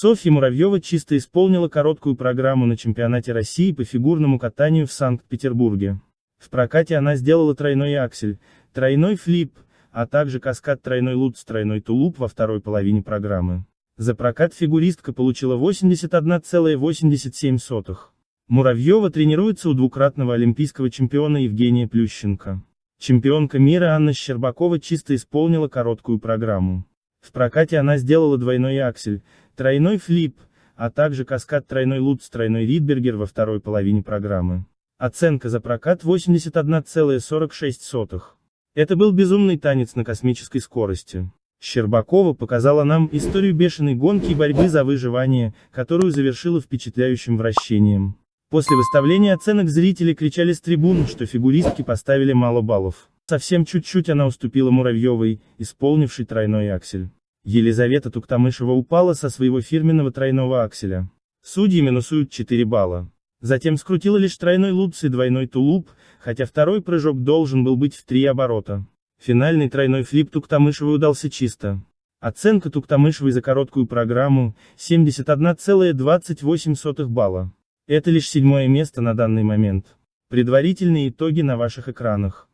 Софья Муравьева чисто исполнила короткую программу на чемпионате России по фигурному катанию в Санкт-Петербурге. В прокате она сделала тройной аксель, тройной флип, а также каскад тройной лут с тройной тулуп во второй половине программы. За прокат фигуристка получила 81,87. Муравьева тренируется у двукратного олимпийского чемпиона Евгения Плющенко. Чемпионка мира Анна Щербакова чисто исполнила короткую программу. В прокате она сделала двойной аксель, тройной флип, а также каскад тройной лут с тройной ридбергер во второй половине программы. Оценка за прокат 81,46. Это был безумный танец на космической скорости. Щербакова показала нам историю бешеной гонки и борьбы за выживание, которую завершила впечатляющим вращением. После выставления оценок зрители кричали с трибун, что фигуристки поставили мало баллов. Совсем чуть-чуть она уступила Муравьевой, исполнившей тройной аксель. Елизавета Туктамышева упала со своего фирменного тройного акселя. Судьи минусуют 4 балла. Затем скрутила лишь тройной лупс и двойной тулуп, хотя второй прыжок должен был быть в три оборота. Финальный тройной флип Туктамышевой удался чисто. Оценка Туктамышевой за короткую программу – 71,28 балла. Это лишь седьмое место на данный момент. Предварительные итоги на ваших экранах.